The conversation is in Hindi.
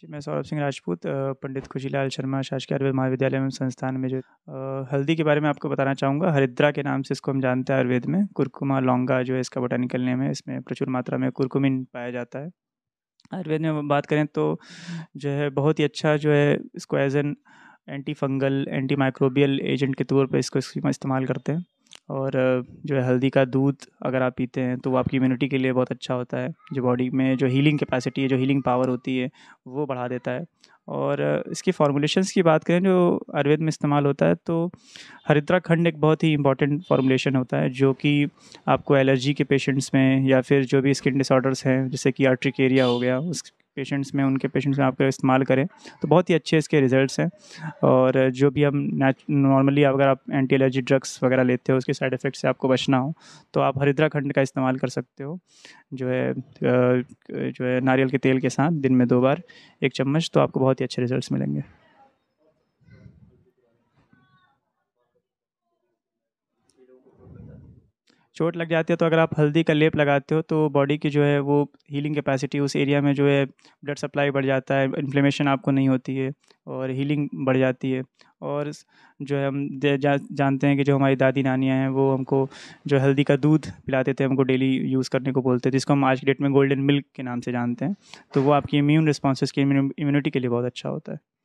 जी मैं सौरभ सिंह राजपूत पंडित खुशीलाल शर्मा शासकीय आयुर्वेद महाविद्यालय में संस्थान में जो हल्दी के बारे में आपको बताना चाहूँगा हरिद्रा के नाम से इसको हम जानते हैं आयुर्वेद में कुरकुमा लौंगा जो है इसका बोटानिकल नेम है इसमें प्रचुर मात्रा में कुरकुमिन पाया जाता है आयुर्वेद में बात करें तो जो है बहुत ही अच्छा जो है इसको as an antifungal antimicrobial agent के तौर पर इसको इस्तेमाल करते हैं और जो है हल्दी का दूध अगर आप पीते हैं तो वो आपकी इम्यूनिटी के लिए बहुत अच्छा होता है जो बॉडी में जो हीलिंग कैपेसिटी है जो हीलिंग पावर होती है वो बढ़ा देता है और इसकी फार्मूलेशंस की बात करें जो आयुर्वेद में इस्तेमाल होता है तो हरिद्राखंड एक बहुत ही इंपॉर्टेंट फार्मूलेशन होता है जो कि आपको एलर्जी के पेशेंट्स में या फिर जो भी स्किन डिसऑर्डर्स हैं जैसे कि आर्ट्रिक एरिया हो गया उस पेशेंट्स में उनके पेशेंट्स में आप इस्तेमाल करें तो बहुत ही अच्छे इसके रिजल्ट्स हैं और जो भी हम नॉर्मली अगर आप एंटी एलर्जी ड्रग्स वगैरह लेते हो उसके साइड इफ़ेक्ट से आपको बचना हो तो आप हरिद्रा खंड का इस्तेमाल कर सकते हो जो है जो है नारियल के तेल के साथ दिन में दो बार एक चम्मच तो आपको बहुत ही अच्छे रिजल्ट मिलेंगे चोट लग जाती है तो अगर आप हल्दी का लेप लगाते हो तो बॉडी की जो है वो हीलिंग कैपेसिटी उस एरिया में जो है ब्लड सप्लाई बढ़ जाता है इन्फ्लेमेशन आपको नहीं होती है और हीलिंग बढ़ जाती है और जो है हम जा, जानते हैं कि जो हमारी दादी नानियाँ हैं वो हमको जो हल्दी का दूध पिलाते थे हमको डेली यूज़ करने को बोलते थे जिसको हम आज के डेट में गोल्डन मिल्क के नाम से जानते हैं तो वो आपकी इम्यून रिस्पॉन्स की इम्यूनिटी के लिए बहुत अच्छा होता है